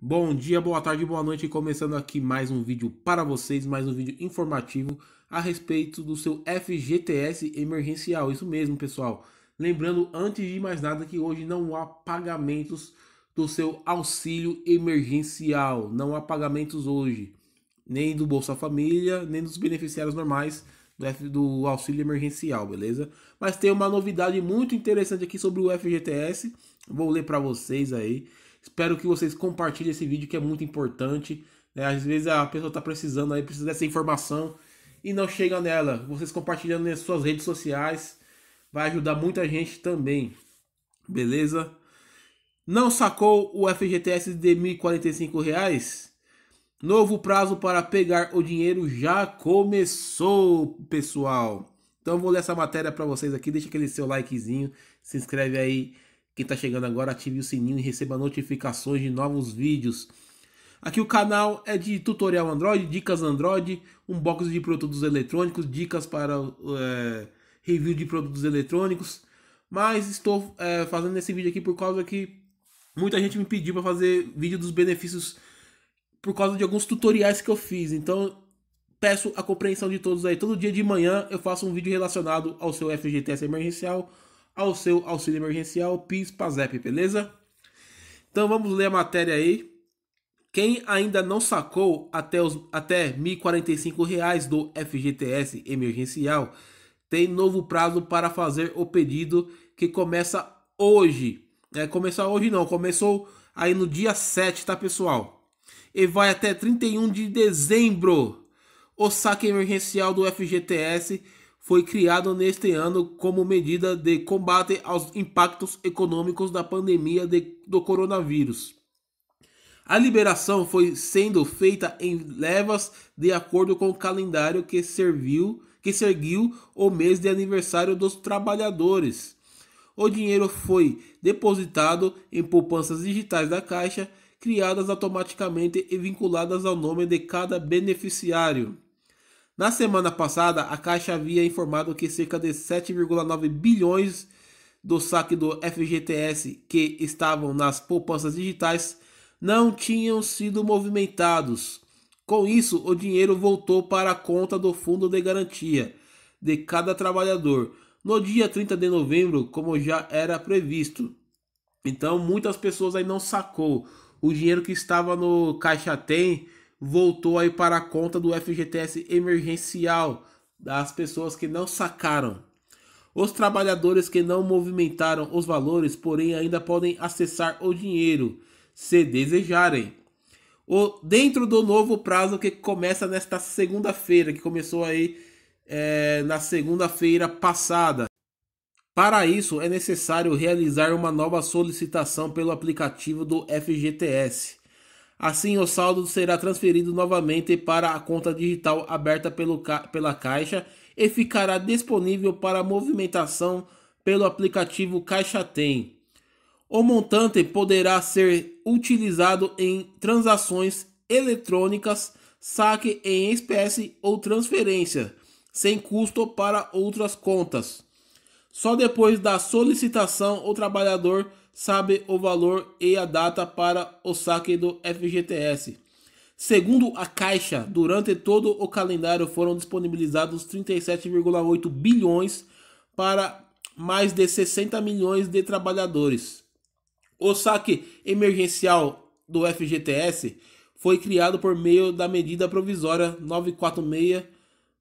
Bom dia, boa tarde, boa noite, começando aqui mais um vídeo para vocês, mais um vídeo informativo a respeito do seu FGTS emergencial, isso mesmo pessoal. Lembrando, antes de mais nada, que hoje não há pagamentos do seu auxílio emergencial, não há pagamentos hoje, nem do Bolsa Família, nem dos beneficiários normais do, do auxílio emergencial, beleza? Mas tem uma novidade muito interessante aqui sobre o FGTS, vou ler para vocês aí. Espero que vocês compartilhem esse vídeo que é muito importante. Né? Às vezes a pessoa está precisando aí, precisa dessa informação e não chega nela. Vocês compartilhando nas suas redes sociais vai ajudar muita gente também. Beleza? Não sacou o FGTS de R$ 1.045? Reais? Novo prazo para pegar o dinheiro já começou, pessoal. Então vou ler essa matéria para vocês aqui. Deixa aquele seu likezinho, se inscreve aí quem está chegando agora, ative o sininho e receba notificações de novos vídeos. Aqui o canal é de tutorial Android, dicas Android, unboxing de produtos eletrônicos, dicas para é, review de produtos eletrônicos. Mas estou é, fazendo esse vídeo aqui por causa que muita gente me pediu para fazer vídeo dos benefícios por causa de alguns tutoriais que eu fiz. Então peço a compreensão de todos aí. Todo dia de manhã eu faço um vídeo relacionado ao seu FGTS emergencial ao seu auxílio emergencial PIS PASEP, beleza? Então vamos ler a matéria aí. Quem ainda não sacou até os até R$ 1.045 do FGTS emergencial tem novo prazo para fazer o pedido que começa hoje. É, começar hoje não, começou aí no dia 7, tá pessoal? E vai até 31 de dezembro. O saque emergencial do FGTS foi criado neste ano como medida de combate aos impactos econômicos da pandemia de, do coronavírus. A liberação foi sendo feita em levas de acordo com o calendário que serviu que seguiu o mês de aniversário dos trabalhadores. O dinheiro foi depositado em poupanças digitais da Caixa, criadas automaticamente e vinculadas ao nome de cada beneficiário. Na semana passada, a Caixa havia informado que cerca de 7,9 bilhões do saque do FGTS que estavam nas poupanças digitais não tinham sido movimentados. Com isso, o dinheiro voltou para a conta do Fundo de Garantia de cada trabalhador no dia 30 de novembro, como já era previsto. Então, muitas pessoas aí não sacou o dinheiro que estava no Caixa Tem voltou aí para a conta do FGTS emergencial das pessoas que não sacaram. Os trabalhadores que não movimentaram os valores, porém, ainda podem acessar o dinheiro, se desejarem. O, dentro do novo prazo que começa nesta segunda-feira, que começou aí é, na segunda-feira passada. Para isso, é necessário realizar uma nova solicitação pelo aplicativo do FGTS. Assim, o saldo será transferido novamente para a conta digital aberta pelo, pela Caixa e ficará disponível para movimentação pelo aplicativo Caixa Tem. O montante poderá ser utilizado em transações eletrônicas, saque em espécie ou transferência, sem custo para outras contas. Só depois da solicitação, o trabalhador sabe o valor e a data para o saque do FGTS. Segundo a Caixa, durante todo o calendário foram disponibilizados 37,8 bilhões para mais de 60 milhões de trabalhadores. O saque emergencial do FGTS foi criado por meio da medida provisória 946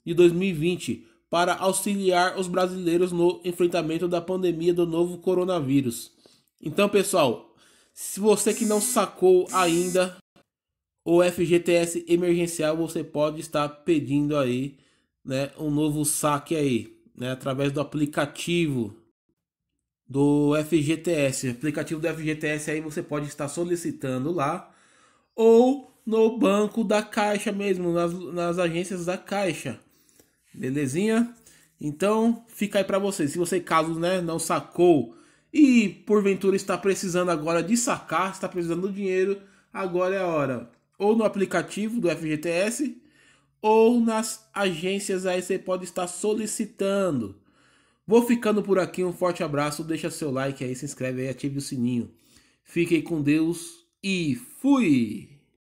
de 2020 para auxiliar os brasileiros no enfrentamento da pandemia do novo coronavírus. Então, pessoal, se você que não sacou ainda o FGTS emergencial, você pode estar pedindo aí, né, um novo saque aí, né, através do aplicativo do FGTS. aplicativo do FGTS aí você pode estar solicitando lá ou no banco da Caixa mesmo, nas, nas agências da Caixa. Belezinha? Então, fica aí para você. Se você caso, né, não sacou e porventura está precisando agora de sacar, está precisando do dinheiro, agora é a hora. Ou no aplicativo do FGTS ou nas agências aí você pode estar solicitando. Vou ficando por aqui, um forte abraço, deixa seu like aí, se inscreve aí, ative o sininho. Fiquem com Deus e fui!